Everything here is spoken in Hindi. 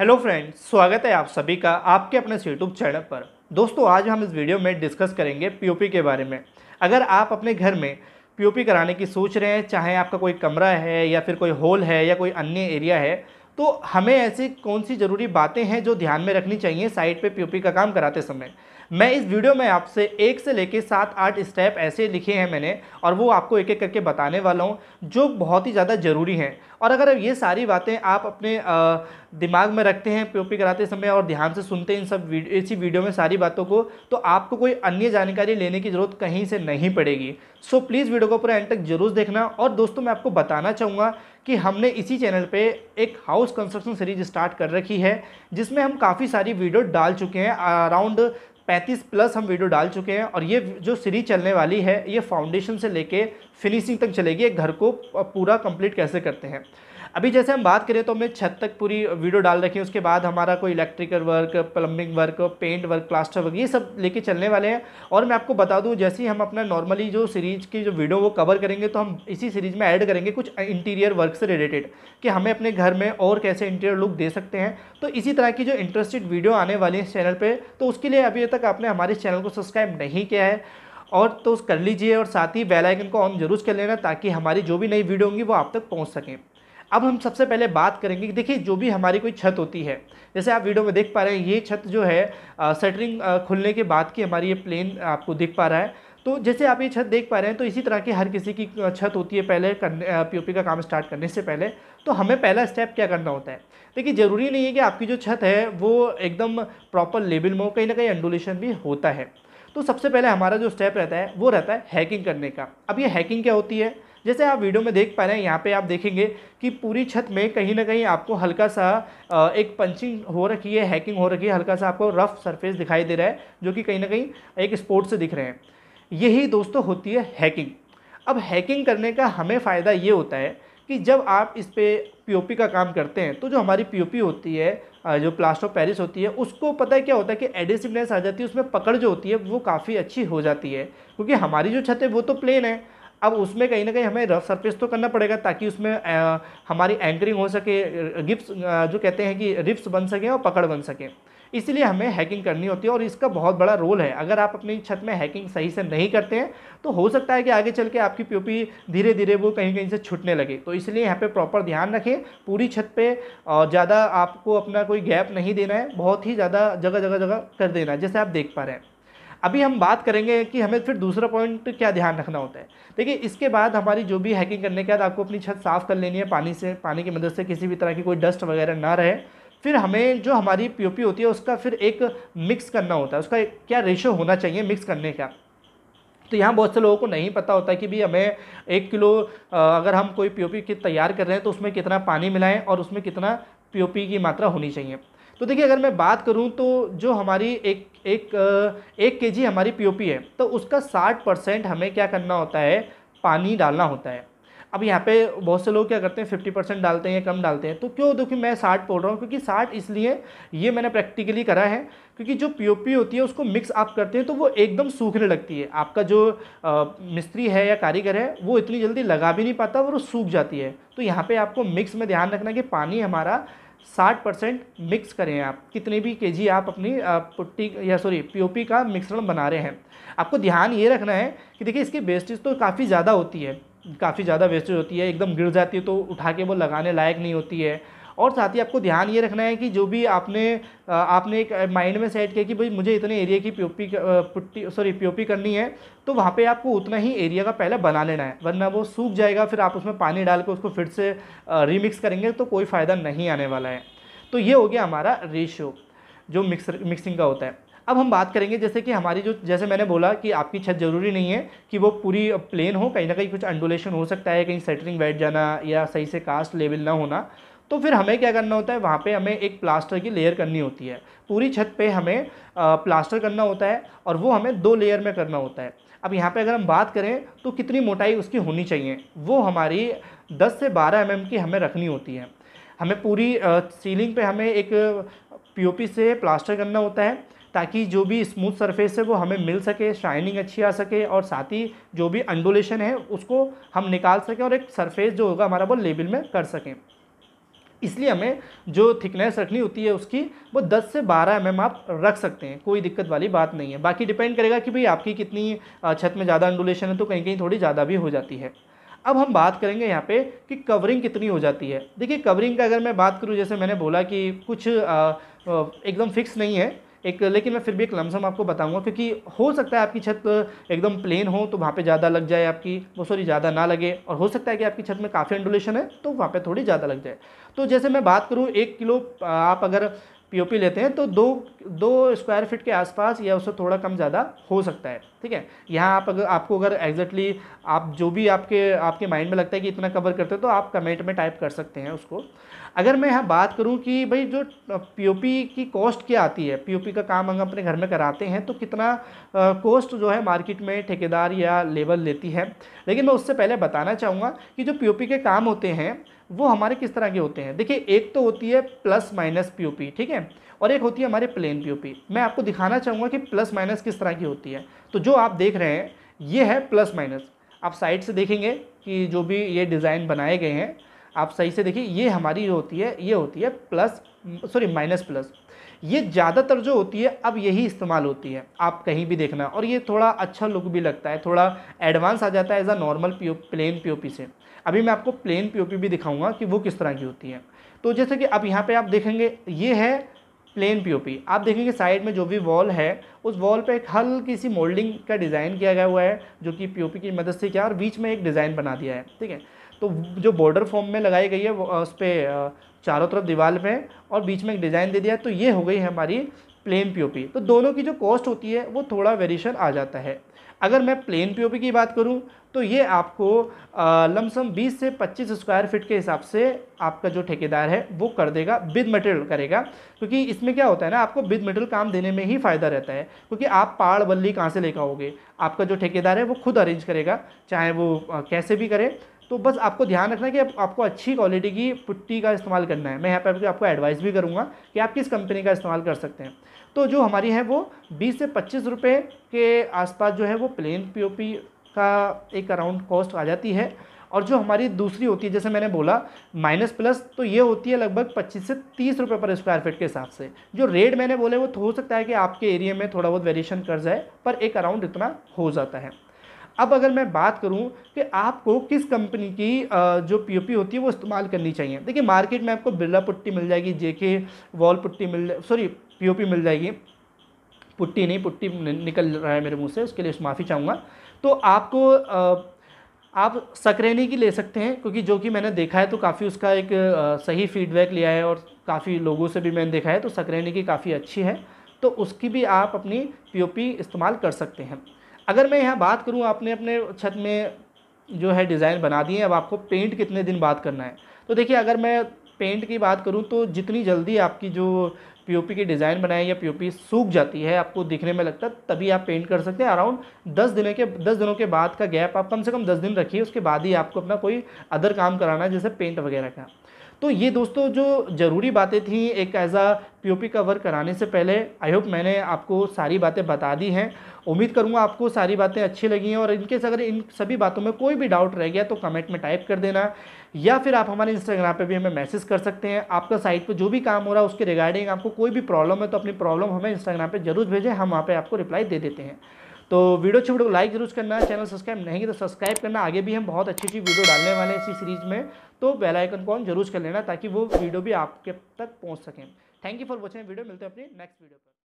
हेलो फ्रेंड्स स्वागत है आप सभी का आपके अपने यूट्यूब चैनल पर दोस्तों आज हम इस वीडियो में डिस्कस करेंगे पीओपी के बारे में अगर आप अपने घर में पीओपी कराने की सोच रहे हैं चाहे आपका कोई कमरा है या फिर कोई हॉल है या कोई अन्य एरिया है तो हमें ऐसी कौन सी ज़रूरी बातें हैं जो ध्यान में रखनी चाहिए साइट पे पीओपी का काम कराते समय मैं इस वीडियो में आपसे एक से लेकर सात आठ स्टेप ऐसे लिखे हैं मैंने और वो आपको एक एक करके बताने वाला हूँ जो बहुत ही ज़्यादा ज़रूरी हैं और अगर ये सारी बातें आप अपने दिमाग में रखते हैं पीओपी कराते समय और ध्यान से सुनते हैं इन सब इसी वीडियो में सारी बातों को तो आपको कोई अन्य जानकारी लेने की ज़रूरत कहीं से नहीं पड़ेगी सो प्लीज़ वीडियो को पूरा एंड तक जरूर देखना और दोस्तों मैं आपको बताना चाहूँगा कि हमने इसी चैनल पे एक हाउस कंस्ट्रक्शन सीरीज स्टार्ट कर रखी है जिसमें हम काफ़ी सारी वीडियो डाल चुके हैं अराउंड पैंतीस प्लस हम वीडियो डाल चुके हैं और ये जो सीरीज चलने वाली है ये फाउंडेशन से लेके फिनिशिंग तक चलेगी एक घर को पूरा कंप्लीट कैसे करते हैं अभी जैसे हम बात करें तो हमने छत तक पूरी वीडियो डाल रखी है उसके बाद हमारा कोई electrical work plumbing work paint work plaster work ये सब लेके चलने वाले हैं और मैं आपको बता दूँ जैसे ही हम अपना नॉर्मली जो सीरीज़ की जो वीडियो वो कवर करेंगे तो हम इसी सीरीज़ में ऐड करेंगे कुछ इंटीरियर वर्क से रिलेटेड कि हमें अपने घर में और कैसे इंटीरियर लुक दे सकते हैं तो इसी तरह की जो इंटरेस्टेड वीडियो आने वाली है इस चैनल पर तो उसके लिए अभी तक आपने हमारे चैनल को सब्सक्राइब नहीं किया है और तो उस कर लीजिए और साथ ही बेल आइकन को ऑन जरूर कर लेना ताकि हमारी जो भी नई वीडियो होंगी वो आप तक पहुंच सकें अब हम सबसे पहले बात करेंगे कि देखिए जो भी हमारी कोई छत होती है जैसे आप वीडियो में देख पा रहे हैं ये छत जो है सेटरिंग खुलने के बाद की हमारी ये प्लेन आपको दिख पा रहा है तो जैसे आप ये छत देख पा रहे हैं तो इसी तरह की हर किसी की छत होती है पहले करने पीओपी का काम स्टार्ट करने से पहले तो हमें पहला स्टेप क्या करना होता है देखिए ज़रूरी नहीं है कि आपकी जो छत है वो एकदम प्रॉपर लेवल में हो कहीं ना कहीं एंडुलेशन भी होता है तो सबसे पहले हमारा जो स्टेप रहता है वो रहता है हैकिंग करने का अब ये हैकिंग क्या होती है जैसे आप वीडियो में देख पा रहे हैं यहाँ पे आप देखेंगे कि पूरी छत में कहीं ना कहीं आपको हल्का सा एक पंचिंग हो रखी है हैकिंग हो रखी है हल्का सा आपको रफ़ सरफेस दिखाई दे रहा है जो कि कहीं ना कहीं एक स्पोर्ट से दिख रहे हैं यही दोस्तों होती है हैकिंग अब हैकिंग करने का हमें फ़ायदा ये होता है कि जब आप इस पर पी का काम करते हैं तो जो हमारी पी होती है जो प्लास्टो पैरिस होती है उसको पता है क्या होता है कि एडेसिवनेस आ जाती है उसमें पकड़ जो होती है वो काफ़ी अच्छी हो जाती है क्योंकि हमारी जो छत है वो तो प्लेन है अब उसमें कहीं ना कहीं हमें रफ सरफेस तो करना पड़ेगा ताकि उसमें आ, हमारी एंकरिंग हो सके गिप्स जो कहते हैं कि रिप्स बन सकें और पकड़ बन सकें इसलिए हमें हैकिंग करनी होती है और इसका बहुत बड़ा रोल है अगर आप अपनी छत में हैकिंग सही से नहीं करते हैं तो हो सकता है कि आगे चल के आपकी पीओपी धीरे धीरे वो कहीं कहीं से छूटने लगे तो इसलिए यहाँ पे प्रॉपर ध्यान रखें पूरी छत पे ज़्यादा आपको अपना कोई गैप नहीं देना है बहुत ही ज़्यादा जगह जगह जगह कर देना है जैसे आप देख पा रहे हैं अभी हम बात करेंगे कि हमें फिर दूसरा पॉइंट क्या ध्यान रखना होता है देखिए इसके बाद हमारी जो भी हैकिंग करने के बाद आपको अपनी छत साफ़ कर लेनी है पानी से पानी की मदद से किसी भी तरह की कोई डस्ट वगैरह ना रहे फिर हमें जो हमारी पीओपी होती है उसका फिर एक मिक्स करना होता है उसका क्या रेशो होना चाहिए मिक्स करने का तो यहाँ बहुत से लोगों को नहीं पता होता कि भाई हमें एक किलो अगर हम कोई पीओपी किट तैयार कर रहे हैं तो उसमें कितना पानी मिलाएं और उसमें कितना पीओपी की मात्रा होनी चाहिए तो देखिए अगर मैं बात करूँ तो जो हमारी एक एक एक के जी हमारी पी है तो उसका साठ परसेंट हमें क्या करना होता है पानी डालना होता है अब यहाँ पे बहुत से लोग क्या करते हैं फिफ्टी परसेंट डालते हैं या कम डालते हैं तो क्यों देखिए मैं साठ बोल रहा हूँ क्योंकि साठ इसलिए ये मैंने प्रैक्टिकली करा है क्योंकि जो पी होती है उसको मिक्स आप करते हैं तो वो एकदम सूखने लगती है आपका जो आ, मिस्त्री है या कारीगर है वो इतनी जल्दी लगा भी नहीं पाता और वो सूख जाती है तो यहाँ पर आपको मिक्स में ध्यान रखना कि पानी हमारा साठ परसेंट मिक्स करें आप कितने भी केजी आप अपनी पुट्टी या सॉरी पीओपी का मिश्रण बना रहे हैं आपको ध्यान ये रखना है कि देखिए इसकी वेस्टेज तो काफ़ी ज़्यादा होती है काफ़ी ज़्यादा वेस्टेज होती है एकदम गिर जाती है तो उठा के वो लगाने लायक नहीं होती है और साथ ही आपको ध्यान ये रखना है कि जो भी आपने आपने एक माइंड में सेट किया कि भाई मुझे इतने एरिया की पीओपी पुट्टी सॉरी पीओपी करनी है तो वहाँ पे आपको उतना ही एरिया का पहले बना लेना है वरना वो सूख जाएगा फिर आप उसमें पानी डाल के उसको फिर से रीमिक्स करेंगे तो कोई फ़ायदा नहीं आने वाला है तो ये हो गया हमारा रेशियो जो मिक्सर मिक्सिंग का होता है अब हम बात करेंगे जैसे कि हमारी जो जैसे मैंने बोला कि आपकी छत ज़रूरी नहीं है कि वो पूरी प्लेन हो कहीं ना कहीं कुछ अंडोलेशन हो सकता है कहीं सेटरिंग बैठ जाना या सही से कास्ट लेवल ना होना तो फिर हमें क्या करना होता है वहाँ पे हमें एक प्लास्टर की लेयर करनी होती है पूरी छत पे हमें प्लास्टर करना होता है और वो हमें दो लेयर में करना होता है अब यहाँ पे अगर हम बात करें तो कितनी मोटाई उसकी होनी चाहिए वो हमारी 10 से 12 एम mm की हमें रखनी होती है हमें पूरी सीलिंग पे हमें एक पीओपी से प्लास्टर करना होता है ताकि जो भी स्मूथ सरफेस है वो हमें मिल सके शाइनिंग अच्छी आ सके और साथ ही जो भी अंडोलेशन है उसको हम निकाल सकें और एक सरफेस जो होगा हमारा वो लेबल में कर सकें इसलिए हमें जो थिकनेस रखनी होती है उसकी वो 10 से 12 एम mm आप रख सकते हैं कोई दिक्कत वाली बात नहीं है बाकी डिपेंड करेगा कि भाई आपकी कितनी छत में ज़्यादा अंडुलेशन है तो कहीं कहीं थोड़ी ज़्यादा भी हो जाती है अब हम बात करेंगे यहाँ पे कि कवरिंग कितनी हो जाती है देखिए कवरिंग का अगर मैं बात करूँ जैसे मैंने बोला कि कुछ एकदम फिक्स नहीं है एक लेकिन मैं फिर भी एक लमसम आपको बताऊँगा क्योंकि हो सकता है आपकी छत एकदम प्लेन हो तो वहाँ पर ज़्यादा लग जाए आपकी वो सॉरी ज़्यादा ना लगे और हो सकता है कि आपकी छत में काफ़ी एंडुलेशन है तो वहाँ पर थोड़ी ज़्यादा लग जाए तो जैसे मैं बात करूँ एक किलो आप अगर पीओपी लेते हैं तो दो दो स्क्वायर फीट के आसपास या उससे थोड़ा कम ज़्यादा हो सकता है ठीक है यहाँ आप अगर आपको अगर एग्जैक्टली आप जो भी आपके आपके माइंड में लगता है कि इतना कवर करते हो तो आप कमेंट में टाइप कर सकते हैं उसको अगर मैं यहाँ बात करूँ कि भाई जो पीओपी की कॉस्ट क्या आती है पीओपी का काम हम अपने घर में कराते हैं तो कितना कॉस्ट जो है मार्केट में ठेकेदार या लेबर लेती है लेकिन मैं उससे पहले बताना चाहूँगा कि जो पी के काम होते हैं वो हमारे किस तरह के होते हैं देखिए एक तो होती है प्लस माइनस पीओपी ठीक है और एक होती है हमारे प्लेन पीओपी मैं आपको दिखाना चाहूँगा कि प्लस माइनस किस तरह की होती है तो जो आप देख रहे हैं ये है प्लस माइनस आप साइड से देखेंगे कि जो भी ये डिज़ाइन बनाए गए हैं आप सही से देखिए ये हमारी होती है ये होती है प्लस सॉरी माइनस प्लस ये ज़्यादातर जो होती है अब यही इस्तेमाल होती है आप कहीं भी देखना और ये थोड़ा अच्छा लुक भी लगता है थोड़ा एडवांस आ जाता है as a normal P plain POP से अभी मैं आपको प्लेन पीओपी भी दिखाऊंगा कि वो किस तरह की होती है तो जैसे कि अब यहाँ पे आप देखेंगे ये है प्लेन पीओपी आप देखेंगे साइड में जो भी वॉल है उस वॉल पे एक हल्की सी मोल्डिंग का डिज़ाइन किया गया हुआ है जो कि पीओपी की मदद से किया और बीच में एक डिज़ाइन बना दिया है ठीक है तो जो बॉर्डर फॉर्म में लगाई गई है उस पर चारों तरफ दीवार पे और बीच में एक डिज़ाइन दे दिया है तो ये हो गई है हमारी प्लेन पीओपी तो दोनों की जो कॉस्ट होती है वो थोड़ा वेरिएशन आ जाता है अगर मैं प्लेन पीओपी की बात करूं तो ये आपको लमसम 20 से 25 स्क्वायर फीट के हिसाब से आपका जो ठेकेदार है वो कर देगा विद मटेरियल करेगा क्योंकि इसमें क्या होता है ना आपको विद मटेरियल काम देने में ही फ़ायदा रहता है क्योंकि आप पहाड़ बल्ली कहाँ से लेकर आओगे आपका जो ठेकेदार है वो खुद अरेंज करेगा चाहे वो कैसे भी करे तो बस आपको ध्यान रखना है कि आपको अच्छी क्वालिटी की पुट्टी का इस्तेमाल करना है मैं यहाँ पर आपको एडवाइस भी करूँगा कि आप किस कंपनी का इस्तेमाल कर सकते हैं तो जो हमारी है वो बीस से पच्चीस रुपये के आसपास जो है वो प्लेन पीओपी का एक अराउंड कॉस्ट आ जाती है और जो हमारी दूसरी होती है जैसे मैंने बोला माइनस प्लस तो ये होती है लगभग 25 से 30 रुपए पर स्क्वायर फीट के हिसाब से जो रेट मैंने बोले वो तो हो सकता है कि आपके एरिया में थोड़ा बहुत वेरिएशन कर जाए पर एक अराउंड इतना हो जाता है अब अगर मैं बात करूं कि आपको किस कंपनी की जो पीओपी होती है वो इस्तेमाल करनी चाहिए देखिए मार्केट में आपको बिरला पुट्टी मिल जाएगी जेके वॉल पुट्टी मिल सॉरी पीओपी मिल जाएगी पुट्टी नहीं पुट्टी निकल रहा है मेरे मुंह से उसके लिए माफ़ी चाहूँगा तो आपको आप सकरेनी की ले सकते हैं क्योंकि जो कि मैंने देखा है तो काफ़ी उसका एक सही फीडबैक लिया है और काफ़ी लोगों से भी मैंने देखा है तो सकरेनी की काफ़ी अच्छी है तो उसकी भी आप अपनी पीओपी इस्तेमाल कर सकते हैं अगर मैं यहाँ बात करूँ आपने अपने छत में जो है डिज़ाइन बना दिए अब आपको पेंट कितने दिन बाद करना है तो देखिए अगर मैं पेंट की बात करूँ तो जितनी जल्दी आपकी जो पीओपी की डिज़ाइन बनाए या पीओपी सूख जाती है आपको दिखने में लगता है तभी आप पेंट कर सकते हैं अराउंड दस दिनों के दस दिनों के बाद का गैप आप कम से कम दस दिन रखिए उसके बाद ही आपको अपना कोई अदर काम कराना है जैसे पेंट वगैरह का तो ये दोस्तों जो ज़रूरी बातें थी एक एज आ पी का वर्क कराने से पहले आई होप मैंने आपको सारी बातें बता दी हैं उम्मीद करूँगा आपको सारी बातें अच्छी लगी हैं और इनकेस अगर इन सभी बातों में कोई भी डाउट रह गया तो कमेंट में टाइप कर देना या फिर आप हमारे इंस्टाग्राम पे भी हमें मैसेज कर सकते हैं आपका साइट पे जो भी काम हो रहा है उसके रिगार्डिंग आपको कोई भी प्रॉब्लम है तो अपनी प्रॉब्लम हमें इंस्टाग्राम पे जरूर भेजें हम वहाँ पे आपको रिप्लाई दे देते हैं तो वीडियो अच्छी वीडियो को लाइक जरूर करना चैनल सब्सक्राइब नहीं है तो सब्सक्राइब करना आगे भी हम बहुत अच्छी अच्छी वीडियो डालने वाले हैं इसी सीरीज में तो बेल आइकन को ऑन जरूर कर लेना ताकि वो वीडियो भी आपके तक पहुँच सकें thank you for watching video मिलते हैं अपनी नेक्स्ट वीडियो पर